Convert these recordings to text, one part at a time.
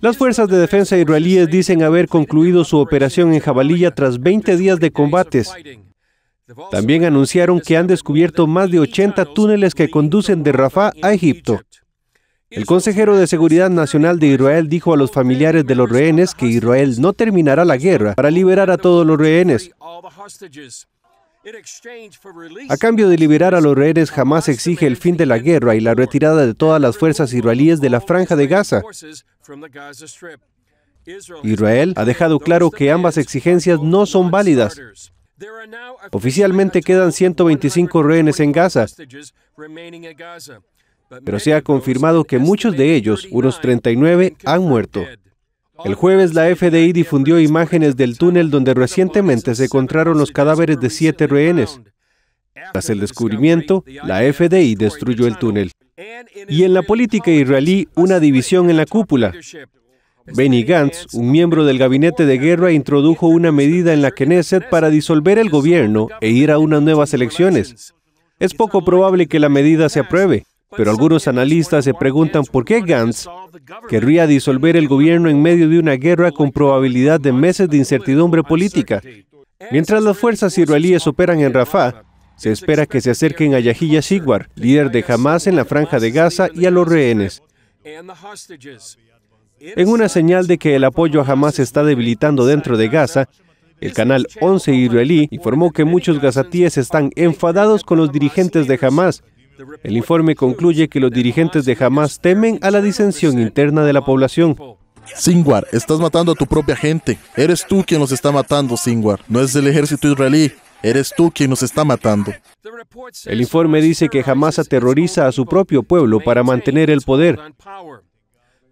Las fuerzas de defensa israelíes dicen haber concluido su operación en Jabalilla tras 20 días de combates. También anunciaron que han descubierto más de 80 túneles que conducen de Rafah a Egipto. El consejero de Seguridad Nacional de Israel dijo a los familiares de los rehenes que Israel no terminará la guerra para liberar a todos los rehenes. A cambio de liberar a los rehenes, Hamas exige el fin de la guerra y la retirada de todas las fuerzas israelíes de la franja de Gaza. Israel ha dejado claro que ambas exigencias no son válidas. Oficialmente quedan 125 rehenes en Gaza, pero se ha confirmado que muchos de ellos, unos 39, han muerto. El jueves la FDI difundió imágenes del túnel donde recientemente se encontraron los cadáveres de siete rehenes. Tras el descubrimiento, la FDI destruyó el túnel. Y en la política israelí, una división en la cúpula. Benny Gantz, un miembro del gabinete de guerra, introdujo una medida en la Knesset para disolver el gobierno e ir a unas nuevas elecciones. Es poco probable que la medida se apruebe, pero algunos analistas se preguntan por qué Gantz querría disolver el gobierno en medio de una guerra con probabilidad de meses de incertidumbre política. Mientras las fuerzas israelíes operan en Rafah, se espera que se acerquen a Yahya Shigwar, líder de Hamas en la franja de Gaza, y a los rehenes. En una señal de que el apoyo a Hamas está debilitando dentro de Gaza, el canal 11 israelí informó que muchos gazatíes están enfadados con los dirigentes de Hamas el informe concluye que los dirigentes de Hamas temen a la disensión interna de la población. Singwar, estás matando a tu propia gente. Eres tú quien nos está matando, Singwar. No es el ejército israelí. Eres tú quien nos está matando. El informe dice que Hamas aterroriza a su propio pueblo para mantener el poder.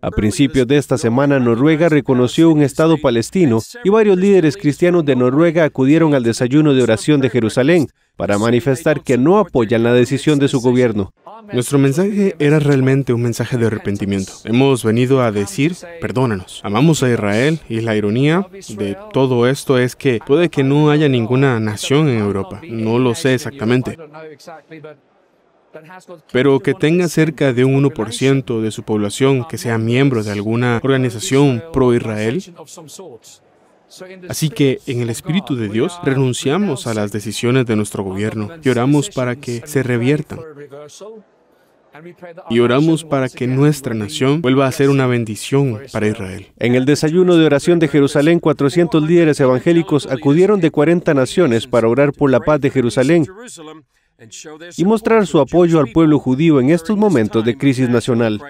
A principios de esta semana, Noruega reconoció un Estado palestino y varios líderes cristianos de Noruega acudieron al desayuno de oración de Jerusalén para manifestar que no apoyan la decisión de su gobierno. Nuestro mensaje era realmente un mensaje de arrepentimiento. Hemos venido a decir, perdónanos, amamos a Israel y la ironía de todo esto es que puede que no haya ninguna nación en Europa, no lo sé exactamente, pero que tenga cerca de un 1% de su población que sea miembro de alguna organización pro-Israel Así que, en el Espíritu de Dios, renunciamos a las decisiones de nuestro gobierno y oramos para que se reviertan. Y oramos para que nuestra nación vuelva a ser una bendición para Israel. En el desayuno de oración de Jerusalén, 400 líderes evangélicos acudieron de 40 naciones para orar por la paz de Jerusalén y mostrar su apoyo al pueblo judío en estos momentos de crisis nacional.